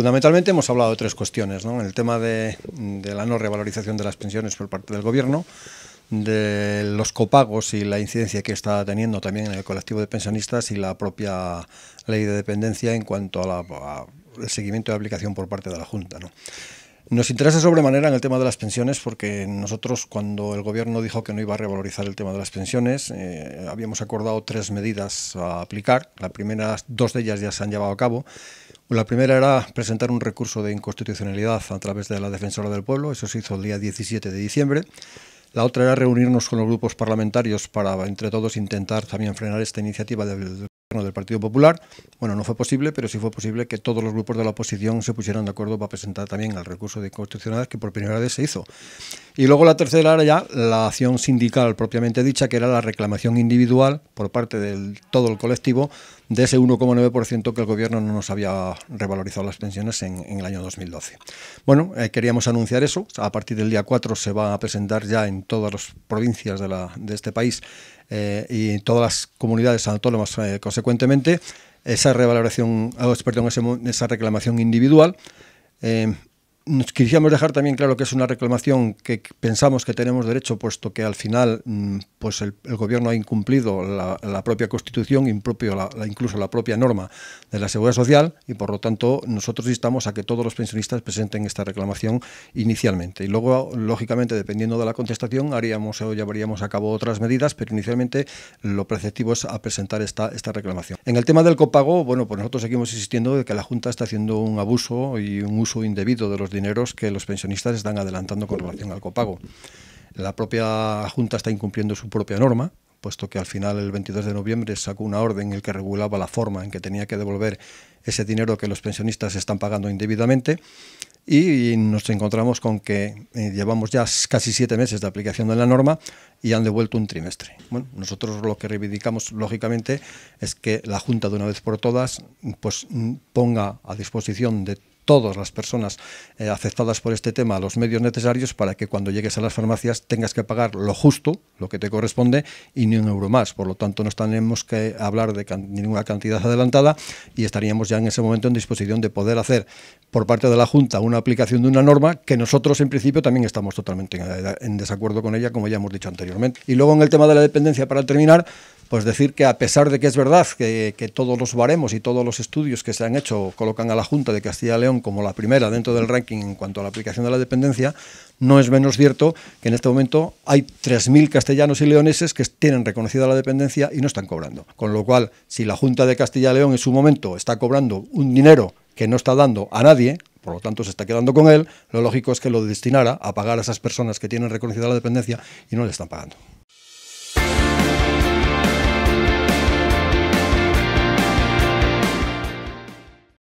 fundamentalmente hemos hablado de tres cuestiones, ¿no? El tema de, la no revalorización de las pensiones por parte del gobierno, de los copagos y la incidencia que está teniendo también en el colectivo de pensionistas y la propia ley de dependencia en cuanto al seguimiento de aplicación por parte de la Junta. Nos interesa sobremanera en el tema de las pensiones porque nosotros cuando el gobierno dijo que no iba a revalorizar el tema de las pensiones, eh, habíamos acordado tres medidas a aplicar. las primera, dos de ellas ya se han llevado a cabo la primera era presentar un recurso de inconstitucionalidad a través de la Defensora del Pueblo, eso se hizo el día 17 de diciembre. La otra era reunirnos con los grupos parlamentarios para, entre todos, intentar también frenar esta iniciativa del, gobierno del Partido Popular. Bueno, no fue posible, pero sí fue posible que todos los grupos de la oposición se pusieran de acuerdo para presentar también el recurso de inconstitucionalidad que por primera vez se hizo. Y luego la tercera era ya la acción sindical propiamente dicha, que era la reclamación individual por parte de todo el colectivo de ese 1,9% que el gobierno no nos había revalorizado las pensiones en, el año 2012. Bueno, eh, queríamos anunciar eso. A partir del día 4 se va a presentar ya en todas las provincias de, este país eh, y en todas las comunidades autónomas eh, consecuentemente esa revaloración, perdón, esa reclamación individual quisiéramos dejar también claro que es una reclamación que pensamos que tenemos derecho, puesto que al final mm, pues el, gobierno ha incumplido la, propia constitución, incluso la propia norma de la seguridad social, y por lo tanto nosotros instamos a que todos los pensionistas presenten esta reclamación inicialmente. Y luego, lógicamente, dependiendo de la contestación, haríamos o llevaríamos a cabo otras medidas, pero inicialmente lo preceptivo es a presentar esta, esta reclamación. En el tema del copago, bueno, pues nosotros seguimos insistiendo de que la Junta está haciendo un abuso y un uso indebido de los dineros que los pensionistas están adelantando con relación al copago. La propia Junta está incumpliendo su propia norma, puesto que al final el 22 de noviembre sacó una orden en la que regulaba la forma en que tenía que devolver ese dinero que los pensionistas están pagando indebidamente y nos encontramos con que eh, llevamos ya casi siete meses de aplicación de la norma y han devuelto un trimestre. Bueno, nosotros lo que reivindicamos, lógicamente, es que la Junta de una vez por todas pues, mm, ponga a disposición de todas las personas eh, aceptadas por este tema los medios necesarios para que cuando llegues a las farmacias tengas que pagar lo justo, lo que te corresponde, y ni un euro más. Por lo tanto, no tenemos que hablar de ninguna cantidad adelantada y estaríamos ya en ese momento en disposición de poder hacer por parte de la Junta una aplicación de una norma que nosotros en principio también estamos totalmente en desacuerdo con ella, como ya hemos dicho anteriormente. Y luego en el tema de la dependencia, para terminar, pues decir que a pesar de que es verdad que, todos los baremos y todos los estudios que se han hecho colocan a la Junta de Castilla y León como la primera dentro del ranking en cuanto a la aplicación de la dependencia, no es menos cierto que en este momento hay 3.000 castellanos y leoneses que tienen reconocida la dependencia y no están cobrando. Con lo cual, si la Junta de Castilla y León en su momento está cobrando un dinero que no está dando a nadie, por lo tanto se está quedando con él, lo lógico es que lo destinara a pagar a esas personas que tienen reconocida la dependencia y no le están pagando.